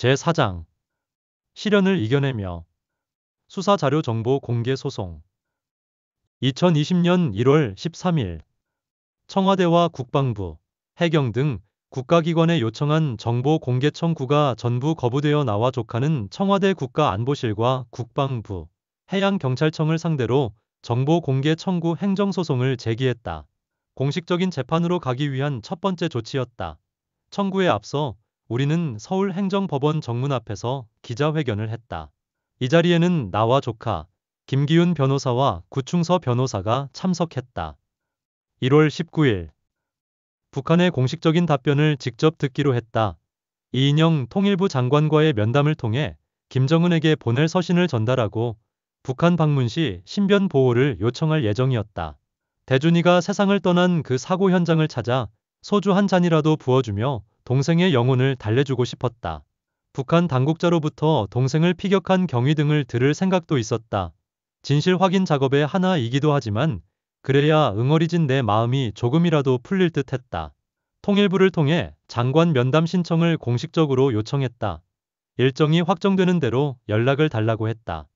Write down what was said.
제4장 시련을 이겨내며 수사자료 정보 공개 소송 2020년 1월 13일 청와대와 국방부, 해경 등 국가기관에 요청한 정보 공개 청구가 전부 거부되어 나와 조카는 청와대 국가안보실과 국방부, 해양경찰청을 상대로 정보 공개 청구 행정소송을 제기했다. 공식적인 재판으로 가기 위한 첫 번째 조치였다. 청구에 앞서 우리는 서울행정법원 정문 앞에서 기자회견을 했다. 이 자리에는 나와 조카, 김기윤 변호사와 구충서 변호사가 참석했다. 1월 19일 북한의 공식적인 답변을 직접 듣기로 했다. 이인영 통일부 장관과의 면담을 통해 김정은에게 보낼 서신을 전달하고 북한 방문 시 신변 보호를 요청할 예정이었다. 대준이가 세상을 떠난 그 사고 현장을 찾아 소주 한 잔이라도 부어주며 동생의 영혼을 달래주고 싶었다. 북한 당국자로부터 동생을 피격한 경위 등을 들을 생각도 있었다. 진실 확인 작업의 하나이기도 하지만 그래야 응어리진 내 마음이 조금이라도 풀릴 듯 했다. 통일부를 통해 장관 면담 신청을 공식적으로 요청했다. 일정이 확정되는 대로 연락을 달라고 했다.